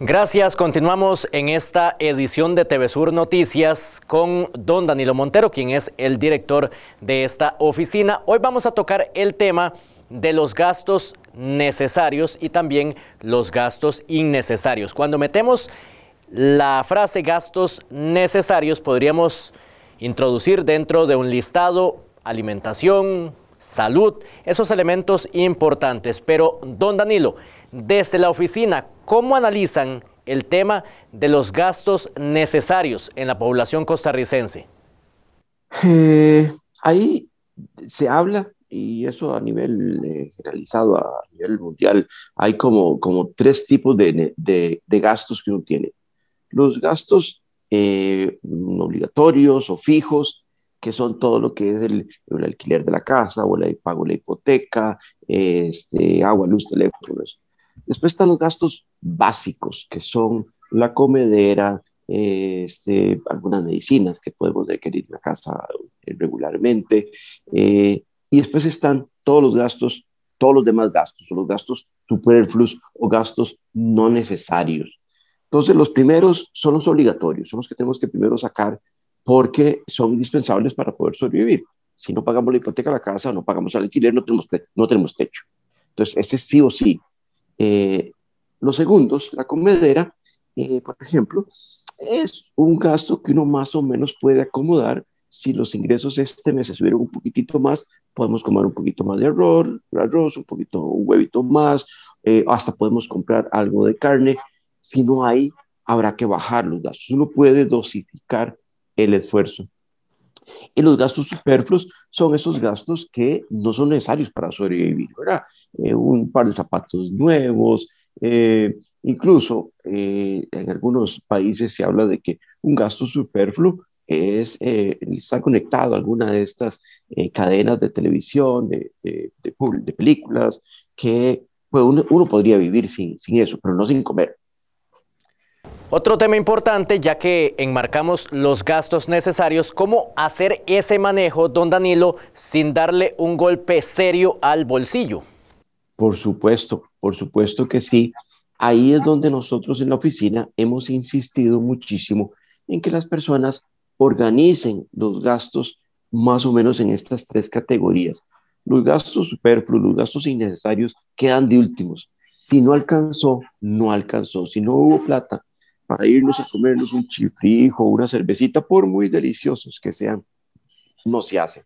Gracias, continuamos en esta edición de Sur Noticias con don Danilo Montero, quien es el director de esta oficina. Hoy vamos a tocar el tema de los gastos necesarios y también los gastos innecesarios. Cuando metemos la frase gastos necesarios, podríamos introducir dentro de un listado alimentación, salud, esos elementos importantes. Pero, don Danilo, desde la oficina, ¿cómo analizan el tema de los gastos necesarios en la población costarricense? Eh, ahí se habla, y eso a nivel eh, generalizado, a nivel mundial, hay como, como tres tipos de, gastos que uno tiene. Los gastos eh, obligatorios o fijos, que son todo lo que es el, alquiler de la casa o el pago de la hipoteca, este, agua, luz, teléfono, eso. Después están los gastos básicos, que son la comedera, eh, este, algunas medicinas que podemos requerir en la casa eh, regularmente. Eh, y después están todos los gastos, todos los demás gastos, o los gastos superfluos o gastos no necesarios. Entonces, los primeros son los obligatorios, son los que tenemos que primero sacar porque son indispensables para poder sobrevivir. Si no pagamos la hipoteca de la casa, no pagamos el alquiler, no tenemos, no tenemos techo. Entonces, ese sí o sí eh, los segundos, la comedera, eh, por ejemplo, es un gasto que uno más o menos puede acomodar. Si los ingresos este mes se subieron un poquitito más, podemos comer un poquito más de arroz, arroz un poquito, un huevito más, eh, hasta podemos comprar algo de carne. Si no hay, habrá que bajar los gastos. Uno puede dosificar el esfuerzo. Y los gastos superfluos son esos gastos que no son necesarios para sobrevivir, ¿verdad? Eh, un par de zapatos nuevos, eh, incluso eh, en algunos países se habla de que un gasto superfluo es estar conectado a alguna de estas cadenas de televisión, de, de, películas, que pues, uno, podría vivir sin, sin eso, pero no sin comer. Otro tema importante, ya que enmarcamos los gastos necesarios, cómo hacer ese manejo, don Danilo, sin darle un golpe serio al bolsillo. Por supuesto, por supuesto que sí. Ahí es donde nosotros en la oficina hemos insistido muchísimo en que las personas organicen los gastos más o menos en estas tres categorías. Los gastos superfluos, los gastos innecesarios quedan de últimos. Si no alcanzó, no alcanzó. Si no hubo plata para irnos a comernos un chifrijo, una cervecita, por muy deliciosos que sean, no se hace.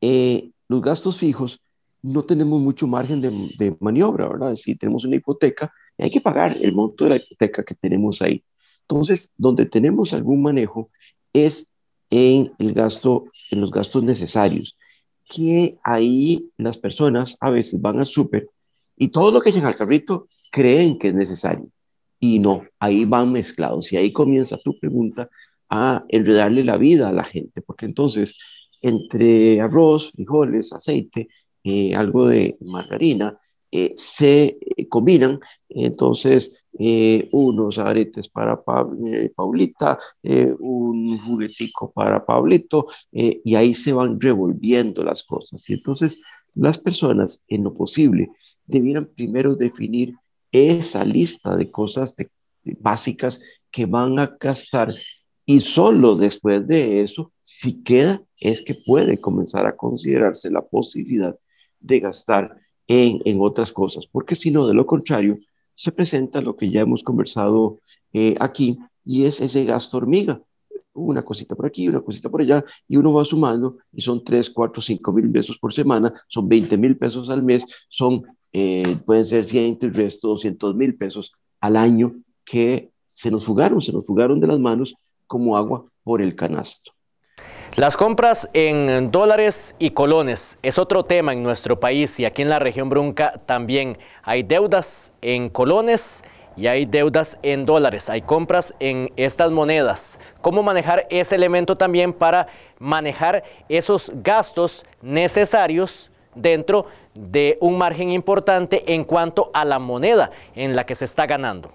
Eh, los gastos fijos no tenemos mucho margen de, maniobra, ¿verdad? Si tenemos una hipoteca, hay que pagar el monto de la hipoteca que tenemos ahí. Entonces, donde tenemos algún manejo es en el gasto, en los gastos necesarios, que ahí las personas a veces van al súper y todo lo que llega al carrito creen que es necesario y no, ahí van mezclados y ahí comienza tu pregunta a enredarle la vida a la gente, porque entonces entre arroz, frijoles, aceite, eh, algo de margarina, eh, se eh, combinan. Entonces, unos aretes para pa Paulita, un juguetico para Pablito, y ahí se van revolviendo las cosas. Y entonces, las personas, en lo posible, debieran primero definir esa lista de cosas básicas que van a gastar y solo después de eso, si queda, es que puede comenzar a considerarse la posibilidad de gastar en, otras cosas, porque si no, de lo contrario, se presenta lo que ya hemos conversado eh, aquí, y es ese gasto hormiga. Una cosita por aquí, una cosita por allá, y uno va sumando, y son 3, 4, 5 mil pesos por semana, son 20 mil pesos al mes, son, eh, pueden ser 100 y el resto 200 mil pesos al año que se nos fugaron, se nos fugaron de las manos como agua por el canasto. Las compras en dólares y colones es otro tema en nuestro país y aquí en la región Brunca también. Hay deudas en colones y hay deudas en dólares, hay compras en estas monedas. ¿Cómo manejar ese elemento también para manejar esos gastos necesarios dentro de un margen importante en cuanto a la moneda en la que se está ganando?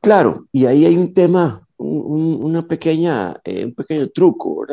Claro, y ahí hay un tema un, una pequeña, eh, un pequeño truco,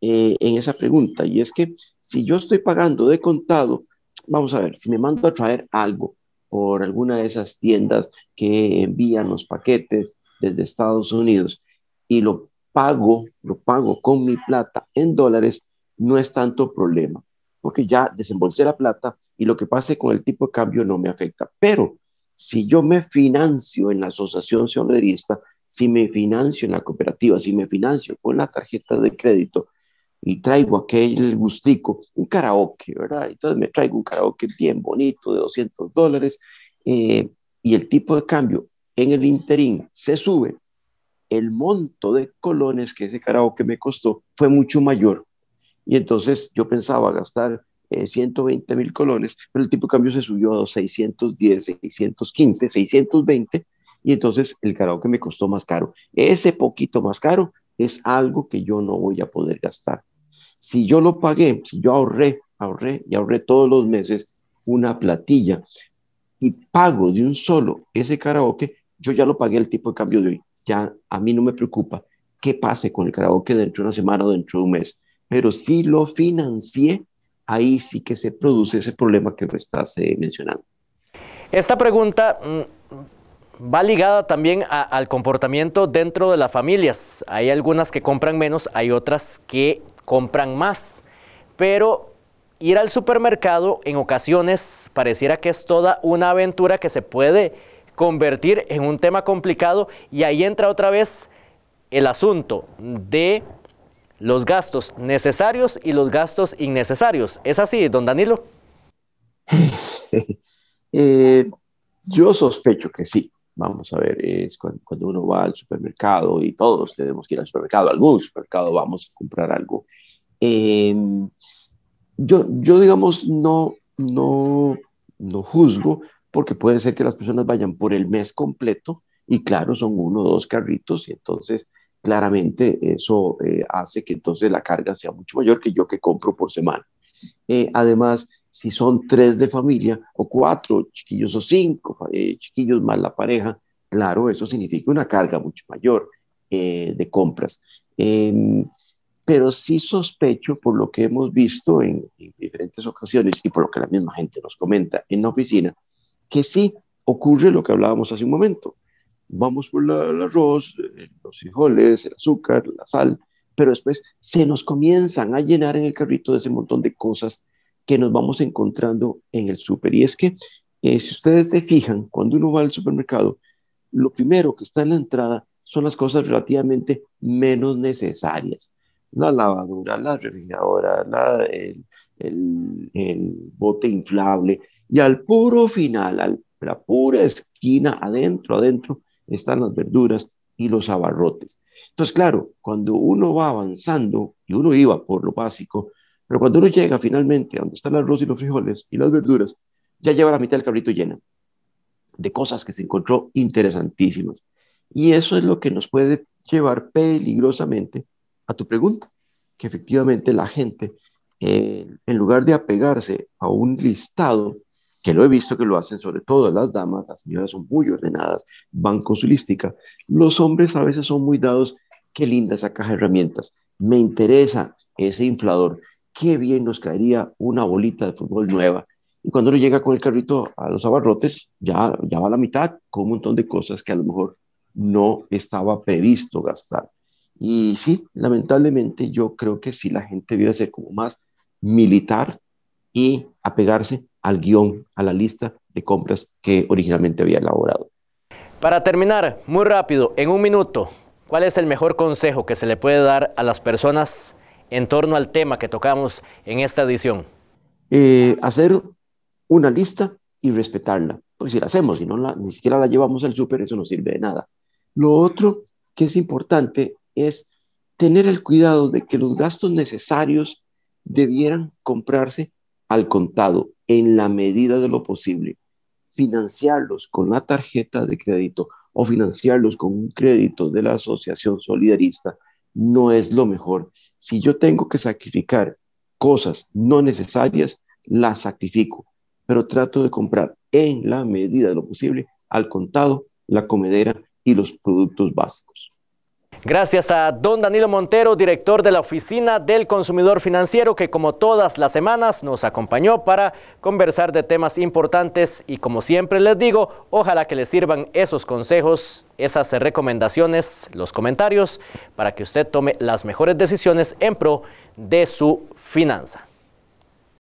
eh, en esa pregunta, y es que si yo estoy pagando de contado, vamos a ver, si me mando a traer algo por alguna de esas tiendas que envían los paquetes desde Estados Unidos y lo pago, lo pago con mi plata en dólares, no es tanto problema, porque ya desembolsé la plata y lo que pase con el tipo de cambio no me afecta. Pero si yo me financio en la asociación cionerista si me financio en la cooperativa, si me financio con la tarjeta de crédito y traigo aquel gustico, un karaoke, ¿verdad? Entonces me traigo un karaoke bien bonito de 200 dólares eh, y el tipo de cambio en el interín se sube, el monto de colones que ese karaoke me costó fue mucho mayor. Y entonces yo pensaba gastar 120 eh, mil colones, pero el tipo de cambio se subió a 610, 615, 620 y entonces el karaoke me costó más caro. Ese poquito más caro es algo que yo no voy a poder gastar. Si yo lo pagué, si yo ahorré, ahorré y ahorré todos los meses una platilla y pago de un solo ese karaoke, yo ya lo pagué el tipo de cambio de hoy. Ya a mí no me preocupa qué pase con el karaoke dentro de una semana o dentro de un mes. Pero si lo financié, ahí sí que se produce ese problema que me estás eh, mencionando. Esta pregunta mm, va ligada también al comportamiento dentro de las familias. Hay algunas que compran menos, hay otras que compran más. Pero ir al supermercado en ocasiones pareciera que es toda una aventura que se puede convertir en un tema complicado y ahí entra otra vez el asunto de los gastos necesarios y los gastos innecesarios. ¿Es así, don Danilo? Eh, yo sospecho que sí. Vamos a ver, es cuando, uno va al supermercado y todos tenemos que ir al supermercado, algún supermercado vamos a comprar algo. Em, yo, yo, digamos, no, no, no juzgo porque puede ser que las personas vayan por el mes completo y claro, son uno o dos carritos y entonces claramente eso eh, hace que entonces la carga sea mucho mayor que yo que compro por semana. Eh, además, si son tres de familia o cuatro chiquillos o cinco eh, chiquillos más la pareja, claro, eso significa una carga mucho mayor eh, de compras. Em, pero sí sospecho por lo que hemos visto en, diferentes ocasiones y por lo que la misma gente nos comenta en la oficina, que sí ocurre lo que hablábamos hace un momento. Vamos por el arroz, eh, los frijoles, el azúcar, la sal, pero después se nos comienzan a llenar en el carrito de ese montón de cosas que nos vamos encontrando en el súper. Y es que eh, si ustedes se fijan, cuando uno va al supermercado, lo primero que está en la entrada son las cosas relativamente menos necesarias. La lavadora, la refrigeradora, la, el, el, bote inflable. Y al puro final, a la pura esquina, adentro, adentro, están las verduras y los abarrotes. Entonces, claro, cuando uno va avanzando, y uno iba por lo básico, pero cuando uno llega finalmente a donde están el arroz y los frijoles y las verduras, ya lleva la mitad del cabrito llena de cosas que se encontró interesantísimas. Y eso es lo que nos puede llevar peligrosamente a tu pregunta, que efectivamente la gente, eh, en lugar de apegarse a un listado, que lo he visto que lo hacen sobre todo las damas, las señoras son muy ordenadas, van con su los hombres a veces son muy dados, qué linda esa caja de herramientas, me interesa ese inflador, qué bien nos caería una bolita de fútbol nueva. Y cuando uno llega con el carrito a los abarrotes, ya, ya va a la mitad con un montón de cosas que a lo mejor no estaba previsto gastar. Y sí, lamentablemente yo creo que si la gente viera ser como más militar y apegarse al guión, a la lista de compras que originalmente había elaborado. Para terminar, muy rápido, en un minuto, ¿cuál es el mejor consejo que se le puede dar a las personas en torno al tema que tocamos en esta edición? Eh, hacer una lista y respetarla. Pues si la hacemos, si no la, ni siquiera la llevamos al súper, eso no sirve de nada. Lo otro que es importante es tener el cuidado de que los gastos necesarios debieran comprarse al contado en la medida de lo posible, financiarlos con la tarjeta de crédito o financiarlos con un crédito de la Asociación Solidarista no es lo mejor si yo tengo que sacrificar cosas no necesarias, las sacrifico, pero trato de comprar en la medida de lo posible al contado, la comedera y los productos básicos. Gracias a don Danilo Montero, director de la Oficina del Consumidor Financiero, que como todas las semanas nos acompañó para conversar de temas importantes y como siempre les digo, ojalá que les sirvan esos consejos, esas recomendaciones, los comentarios, para que usted tome las mejores decisiones en pro de su finanza.